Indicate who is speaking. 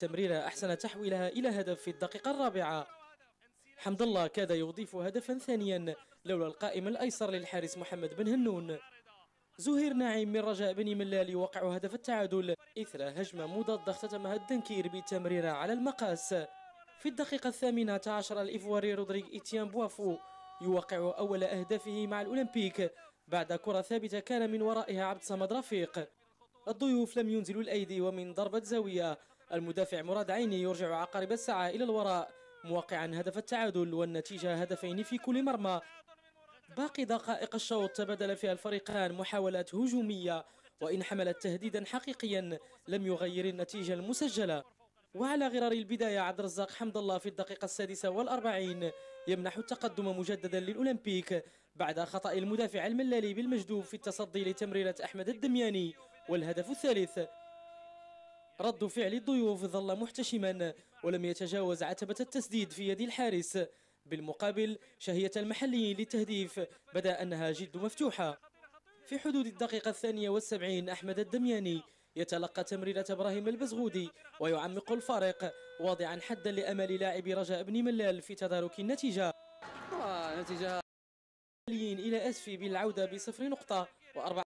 Speaker 1: تمريرة أحسن تحويلها إلى هدف في الدقيقة الرابعة حمد الله كاد يضيف هدفا ثانيا لولا القائم الأيسر للحارس محمد بن هنون زهير نعيم من رجاء بن ملال يوقع هدف التعادل إثر هجمة مضادة اختتمها الدنكير بتمريرة على المقاس في الدقيقة الثامنة عشر الإفواري رودريغ إتيان بوافو يوقع أول أهدافه مع الأولمبيك بعد كرة ثابتة كان من ورائها عبد الصمد رفيق الضيوف لم ينزلوا الأيدي ومن ضربة زاوية المدافع مراد عيني يرجع عقارب الساعة إلى الوراء موقعا هدف التعادل والنتيجة هدفين في كل مرمى باقي دقائق الشوط تبادل فيها الفريقان محاولات هجومية وإن حملت تهديدا حقيقيا لم يغير النتيجة المسجلة وعلى غرار البداية عبد الرزاق حمد الله في الدقيقة السادسة والأربعين يمنح التقدم مجددا للأولمبيك بعد خطأ المدافع الملالي بالمجدوب في التصدي لتمريرة أحمد الدمياني والهدف الثالث رد فعل الضيوف ظل محتشما ولم يتجاوز عتبة التسديد في يد الحارس بالمقابل شهية المحليين للتهديف بدا أنها جد مفتوحة في حدود الدقيقة الثانية والسبعين أحمد الدمياني يتلقى تمريرة إبراهيم البزغودي ويعمق الفارق واضعا حدا لأمل لاعب رجاء بن ملال في تدارك النتيجة آه، نتيجة إلى أسفي بالعودة بصفر نقطة واربع